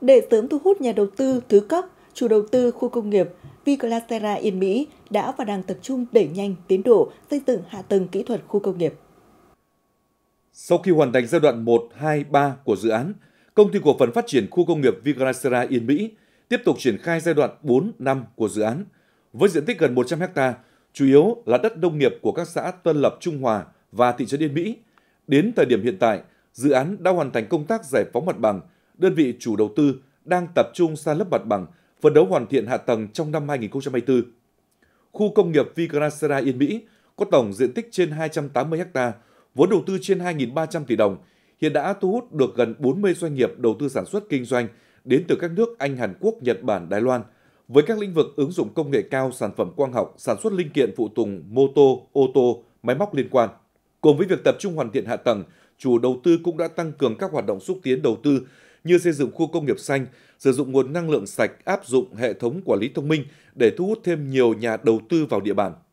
Để sớm thu hút nhà đầu tư thứ cấp, chủ đầu tư khu công nghiệp Viclastera Yên Mỹ đã và đang tập trung đẩy nhanh tiến độ xây dựng hạ tầng kỹ thuật khu công nghiệp. Sau khi hoàn thành giai đoạn 1, 2, 3 của dự án, Công ty cổ phần phát triển khu công nghiệp Viclastera Yên Mỹ tiếp tục triển khai giai đoạn 4 năm của dự án với diện tích gần 100 ha, chủ yếu là đất nông nghiệp của các xã Tân Lập Trung Hòa và thị trấn Yên Mỹ. Đến thời điểm hiện tại, dự án đã hoàn thành công tác giải phóng mặt bằng – đơn vị chủ đầu tư đang tập trung san lấp mặt bằng, phấn đấu hoàn thiện hạ tầng trong năm 2024. Khu công nghiệp Vigracera Yên Mỹ có tổng diện tích trên 280 ha, vốn đầu tư trên 2.300 tỷ đồng, hiện đã thu hút được gần 40 doanh nghiệp đầu tư sản xuất kinh doanh đến từ các nước Anh, Hàn Quốc, Nhật Bản, Đài Loan, với các lĩnh vực ứng dụng công nghệ cao, sản phẩm quang học, sản xuất linh kiện phụ tùng, mô tô, ô tô, máy móc liên quan. Cùng với việc tập trung hoàn thiện hạ tầng, chủ đầu tư cũng đã tăng cường các hoạt động xúc tiến đầu tư như xây dựng khu công nghiệp xanh, sử dụng nguồn năng lượng sạch áp dụng hệ thống quản lý thông minh để thu hút thêm nhiều nhà đầu tư vào địa bàn.